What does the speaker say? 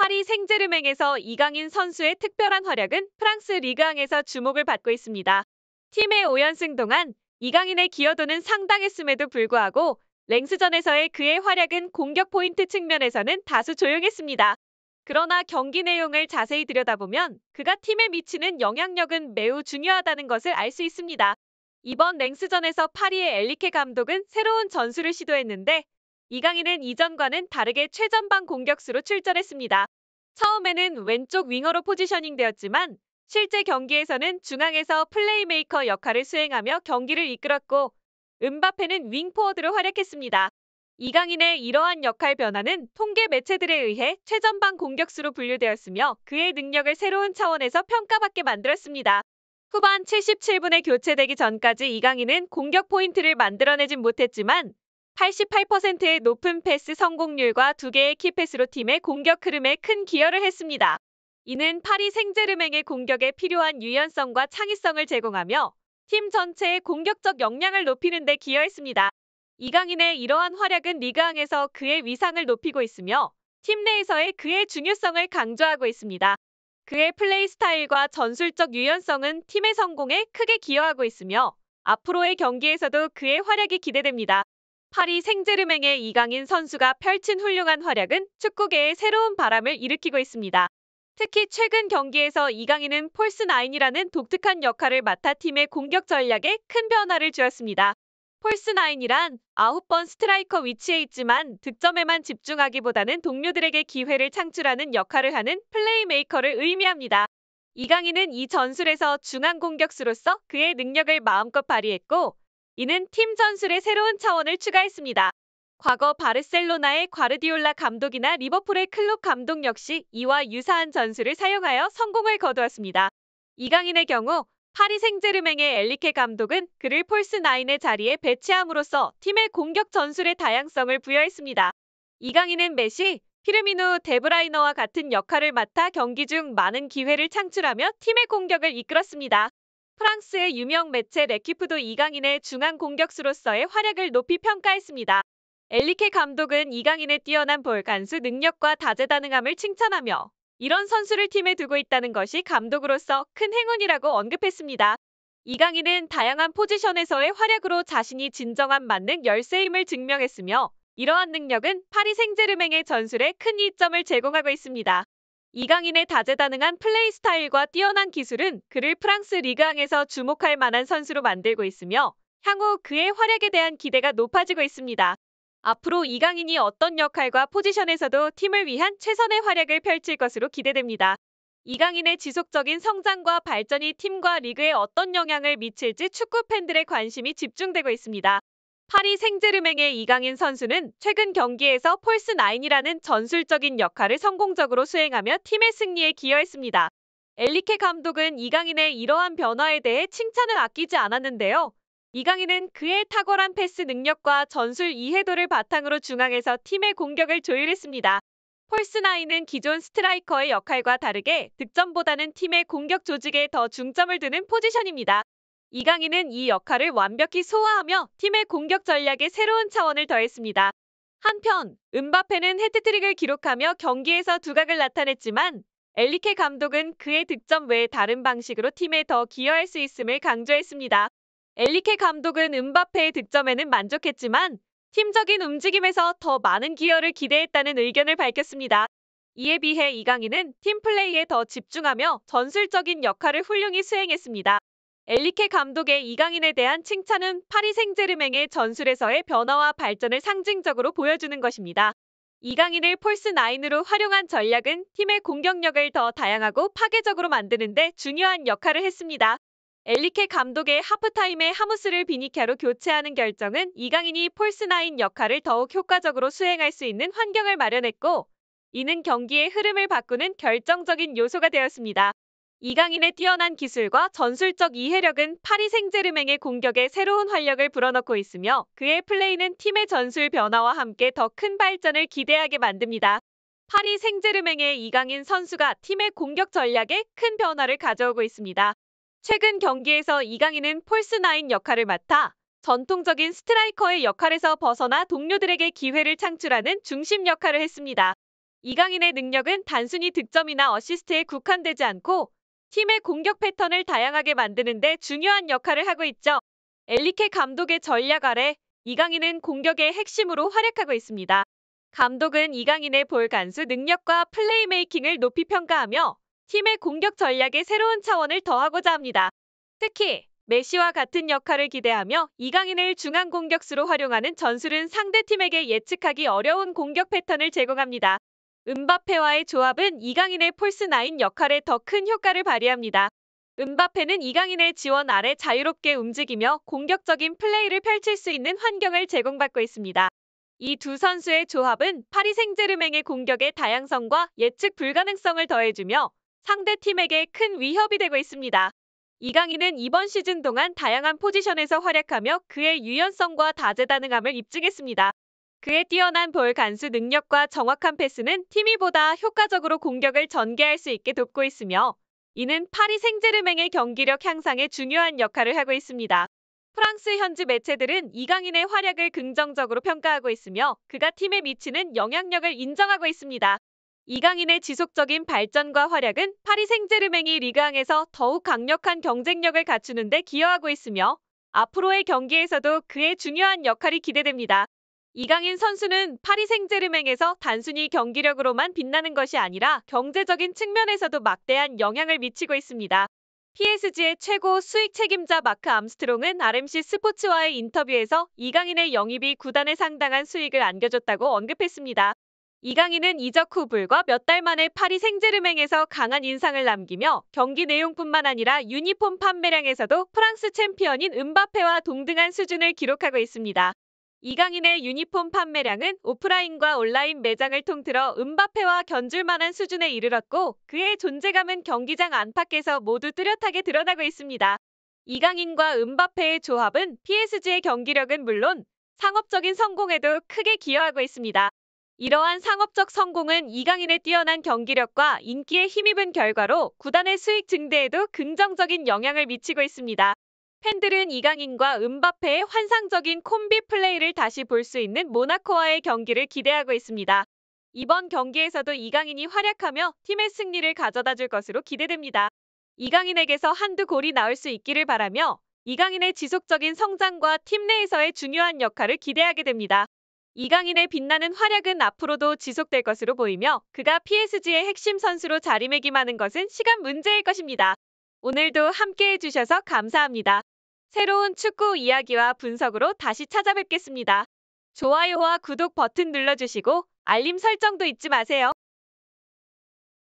파리 생제르맹에서 이강인 선수의 특별한 활약은 프랑스 리그앙에서 주목을 받고 있습니다. 팀의 5연승 동안 이강인의 기여도는 상당했음에도 불구하고 랭스전에서의 그의 활약은 공격 포인트 측면에서는 다소 조용했습니다. 그러나 경기 내용을 자세히 들여다보면 그가 팀에 미치는 영향력은 매우 중요하다는 것을 알 수 있습니다. 이번 랭스전에서 파리의 엘리케 감독은 새로운 전술을 시도했는데 이강인은 이전과는 다르게 최전방 공격수로 출전했습니다. 처음에는 왼쪽 윙어로 포지셔닝 되었지만 실제 경기에서는 중앙에서 플레이메이커 역할을 수행하며 경기를 이끌었고 은바페는 윙포워드로 활약했습니다. 이강인의 이러한 역할 변화는 통계 매체들에 의해 최전방 공격수로 분류되었으며 그의 능력을 새로운 차원에서 평가받게 만들었습니다. 후반 77분에 교체되기 전까지 이강인은 공격 포인트를 만들어내진 못했지만 88%의 높은 패스 성공률과 두개의 키패스로 팀의 공격 흐름에 큰 기여를 했습니다. 이는 파리 생제르맹의 공격에 필요한 유연성과 창의성을 제공하며 팀 전체의 공격적 역량을 높이는 데 기여했습니다. 이강인의 이러한 활약은 리그앙에서 그의 위상을 높이고 있으며 팀 내에서의 그의 중요성을 강조하고 있습니다. 그의 플레이 스타일과 전술적 유연성은 팀의 성공에 크게 기여하고 있으며 앞으로의 경기에서도 그의 활약이 기대됩니다. 파리 생제르맹의 이강인 선수가 펼친 훌륭한 활약은 축구계의 새로운 바람을 일으키고 있습니다. 특히 최근 경기에서 이강인은 폴스 나인이라는 독특한 역할을 맡아 팀의 공격 전략에 큰 변화를 주었습니다. 폴스 나인이란 9번 스트라이커 위치에 있지만 득점에만 집중하기보다는 동료들에게 기회를 창출하는 역할을 하는 플레이메이커를 의미합니다. 이강인은 이 전술에서 중앙 공격수로서 그의 능력을 마음껏 발휘했고 이는 팀 전술의 새로운 차원을 추가했습니다. 과거 바르셀로나의 과르디올라 감독이나 리버풀의 클럽 감독 역시 이와 유사한 전술을 사용하여 성공을 거두었습니다. 이강인의 경우 파리 생제르맹의 엘리케 감독은 그를 폴스9의 자리에 배치함으로써 팀의 공격 전술의 다양성을 부여했습니다. 이강인은 메시, 피르미누, 데브라이너와 같은 역할을 맡아 경기 중 많은 기회를 창출하며 팀의 공격을 이끌었습니다. 프랑스의 유명 매체 레키프도 이강인의 중앙 공격수로서의 활약을 높이 평가했습니다. 엘리케 감독은 이강인의 뛰어난 볼 간수 능력과 다재다능함을 칭찬하며 이런 선수를 팀에 두고 있다는 것이 감독으로서 큰 행운이라고 언급했습니다. 이강인은 다양한 포지션에서의 활약으로 자신이 진정한 만능 열세임을 증명했으며 이러한 능력은 파리 생제르맹의 전술에 큰 이점을 제공하고 있습니다. 이강인의 다재다능한 플레이 스타일과 뛰어난 기술은 그를 프랑스 리그앙에서 주목할 만한 선수로 만들고 있으며 향후 그의 활약에 대한 기대가 높아지고 있습니다. 앞으로 이강인이 어떤 역할과 포지션에서도 팀을 위한 최선의 활약을 펼칠 것으로 기대됩니다. 이강인의 지속적인 성장과 발전이 팀과 리그에 어떤 영향을 미칠지 축구 팬들의 관심이 집중되고 있습니다. 파리 생제르맹의 이강인 선수는 최근 경기에서 폴스 9이라는 전술적인 역할을 성공적으로 수행하며 팀의 승리에 기여했습니다. 엘리케 감독은 이강인의 이러한 변화에 대해 칭찬을 아끼지 않았는데요. 이강인은 그의 탁월한 패스 능력과 전술 이해도를 바탕으로 중앙에서 팀의 공격을 조율했습니다. 폴스9이는 기존 스트라이커의 역할과 다르게 득점보다는 팀의 공격 조직에 더 중점을 두는 포지션입니다. 이강인은 이 역할을 완벽히 소화하며 팀의 공격 전략에 새로운 차원을 더했습니다. 한편 은바페는 해트트릭을 기록하며 경기에서 두각을 나타냈지만 엘리케 감독은 그의 득점 외에 다른 방식으로 팀에 더 기여할 수 있음을 강조했습니다. 엘리케 감독은 은바페의 득점에는 만족했지만 팀적인 움직임에서 더 많은 기여를 기대했다는 의견을 밝혔습니다. 이에 비해 이강인은 팀플레이에 더 집중하며 전술적인 역할을 훌륭히 수행했습니다. 엘리케 감독의 이강인에 대한 칭찬은 파리 생제르맹의 전술에서의 변화와 발전을 상징적으로 보여주는 것입니다. 이강인을 폴스9으로 활용한 전략은 팀의 공격력을 더 다양하고 파괴적으로 만드는데 중요한 역할을 했습니다. 엘리케 감독의 하프타임에 하무스를 비니캬로 교체하는 결정은 이강인이 폴스9 역할을 더욱 효과적으로 수행할 수 있는 환경을 마련했고, 이는 경기의 흐름을 바꾸는 결정적인 요소가 되었습니다. 이강인의 뛰어난 기술과 전술적 이해력은 파리 생제르맹의 공격에 새로운 활력을 불어넣고 있으며 그의 플레이는 팀의 전술 변화와 함께 더 큰 발전을 기대하게 만듭니다. 파리 생제르맹의 이강인 선수가 팀의 공격 전략에 큰 변화를 가져오고 있습니다. 최근 경기에서 이강인은 폴스나인 역할을 맡아 전통적인 스트라이커의 역할에서 벗어나 동료들에게 기회를 창출하는 중심 역할을 했습니다. 이강인의 능력은 단순히 득점이나 어시스트에 국한되지 않고 팀의 공격 패턴을 다양하게 만드는데 중요한 역할을 하고 있죠. 엘리케 감독의 전략 아래 이강인은 공격의 핵심으로 활약하고 있습니다. 감독은 이강인의 볼 간수 능력과 플레이메이킹을 높이 평가하며 팀의 공격 전략에 새로운 차원을 더하고자 합니다. 특히 메시와 같은 역할을 기대하며 이강인을 중앙 공격수로 활용하는 전술은 상대팀에게 예측하기 어려운 공격 패턴을 제공합니다. 은바페와의 조합은 이강인의 폴스9 역할에 더 큰 효과를 발휘합니다. 은바페는 이강인의 지원 아래 자유롭게 움직이며 공격적인 플레이를 펼칠 수 있는 환경을 제공받고 있습니다. 이 두 선수의 조합은 파리 생제르맹의 공격의 다양성과 예측 불가능성을 더해주며 상대 팀에게 큰 위협이 되고 있습니다. 이강인은 이번 시즌 동안 다양한 포지션에서 활약하며 그의 유연성과 다재다능함을 입증했습니다. 그의 뛰어난 볼 간수 능력과 정확한 패스는 팀이보다 효과적으로 공격을 전개할 수 있게 돕고 있으며 이는 파리 생제르맹의 경기력 향상에 중요한 역할을 하고 있습니다. 프랑스 현지 매체들은 이강인의 활약을 긍정적으로 평가하고 있으며 그가 팀에 미치는 영향력을 인정하고 있습니다. 이강인의 지속적인 발전과 활약은 파리 생제르맹이 리그앙에서 더욱 강력한 경쟁력을 갖추는 데 기여하고 있으며 앞으로의 경기에서도 그의 중요한 역할이 기대됩니다. 이강인 선수는 파리 생제르맹에서 단순히 경기력으로만 빛나는 것이 아니라 경제적인 측면에서도 막대한 영향을 미치고 있습니다. PSG의 최고 수익 책임자 마크 암스트롱은 RMC 스포츠와의 인터뷰에서 이강인의 영입이 구단에 상당한 수익을 안겨줬다고 언급했습니다. 이강인은 이적 후 불과 몇 달 만에 파리 생제르맹에서 강한 인상을 남기며 경기 내용뿐만 아니라 유니폼 판매량에서도 프랑스 챔피언인 은바페와 동등한 수준을 기록하고 있습니다. 이강인의 유니폼 판매량은 오프라인과 온라인 매장을 통틀어 음바페와 견줄만한 수준에 이르렀고 그의 존재감은 경기장 안팎에서 모두 뚜렷하게 드러나고 있습니다. 이강인과 음바페의 조합은 PSG의 경기력은 물론 상업적인 성공에도 크게 기여하고 있습니다. 이러한 상업적 성공은 이강인의 뛰어난 경기력과 인기에 힘입은 결과로 구단의 수익 증대에도 긍정적인 영향을 미치고 있습니다. 팬들은 이강인과 은바페의 환상적인 콤비 플레이를 다시 볼 수 있는 모나코와의 경기를 기대하고 있습니다. 이번 경기에서도 이강인이 활약하며 팀의 승리를 가져다 줄 것으로 기대됩니다. 이강인에게서 한두 골이 나올 수 있기를 바라며 이강인의 지속적인 성장과 팀 내에서의 중요한 역할을 기대하게 됩니다. 이강인의 빛나는 활약은 앞으로도 지속될 것으로 보이며 그가 PSG의 핵심 선수로 자리매김하는 것은 시간 문제일 것입니다. 오늘도 함께 해주셔서 감사합니다. 새로운 축구 이야기와 분석으로 다시 찾아뵙겠습니다. 좋아요와 구독 버튼 눌러주시고 알림 설정도 잊지 마세요.